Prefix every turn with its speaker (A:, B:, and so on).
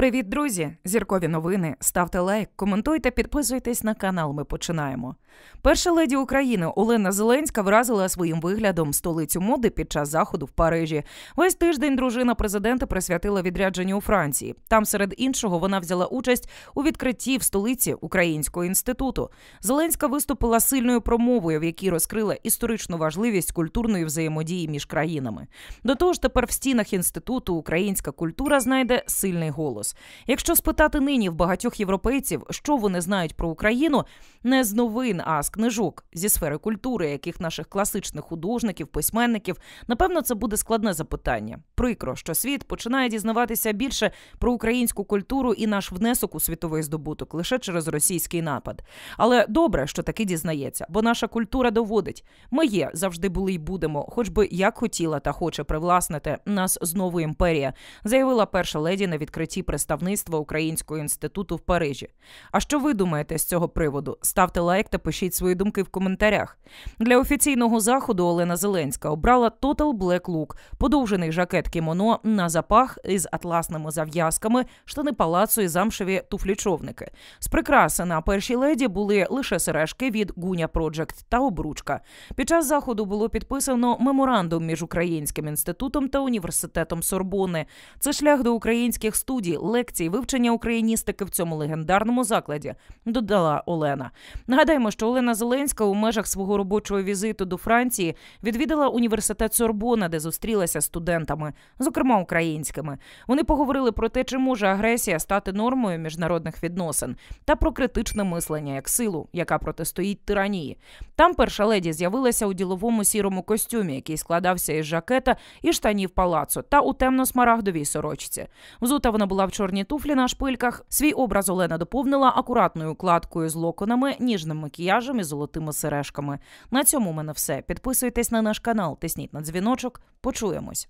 A: Привіт, друзі! Зіркові новини. Ставте лайк, коментуйте, підписуйтесь на канал. Ми починаємо. Перша леді України Олена Зеленська вразила своїм виглядом столицю моди під час заходу в Парижі. Весь тиждень дружина президента присвятила відрядженню у Франції. Там, серед іншого, вона взяла участь у відкритті в столиці Українського інституту. Зеленська виступила сильною промовою, в якій розкрила історичну важливість культурної взаємодії між країнами. До того ж, тепер в стінах інституту українська культура знайде сильний голос. Союз. Якщо спитати нині в багатьох європейців, що вони знають про Україну, не з новин, а з книжок зі сфери культури, яких наших класичних художників, письменників, напевно, це буде складне запитання. Прикро, що світ починає дізнаватися більше про українську культуру і наш внесок у світовий здобуток лише через російський напад. Але добре, що таки дізнається, бо наша культура доводить, ми є завжди були й будемо, хоч би як хотіла та хоче привласнити нас знову імперія, заявила перша леді на відкритті представництва Українського інституту в Парижі. А що ви думаєте з цього приводу? Ставте лайк та пишіть свої думки в коментарях. Для офіційного заходу Олена Зеленська обрала Total Black Look – подовжений жакет кімоно на запах із атласними зав'язками, штани палацу і замшеві туфлічовники. З прикраси на першій леді були лише сережки від Гуня Project та обручка. Під час заходу було підписано меморандум між українським інститутом та університетом Сорбони. Це шлях до українських студій. Лекції вивчення україністики в цьому легендарному закладі, додала Олена. Нагадаємо, що Олена Зеленська у межах свого робочого візиту до Франції відвідала університет Сорбона, де зустрілася з студентами, зокрема українськими. Вони поговорили про те, чи може агресія стати нормою міжнародних відносин, та про критичне мислення як силу, яка протистоїть тиранії. Там перша леді з'явилася у діловому сірому костюмі, який складався із жакета і штанів палацу, та у темно-смарагдовій сорочці. Взута вона була в в чорні туфлі на шпильках. Свій образ Олена доповнила акуратною кладкою з локонами, ніжним макіяжем і золотими сережками. На цьому в мене все. Підписуйтесь на наш канал, тисніть на дзвіночок. Почуємось.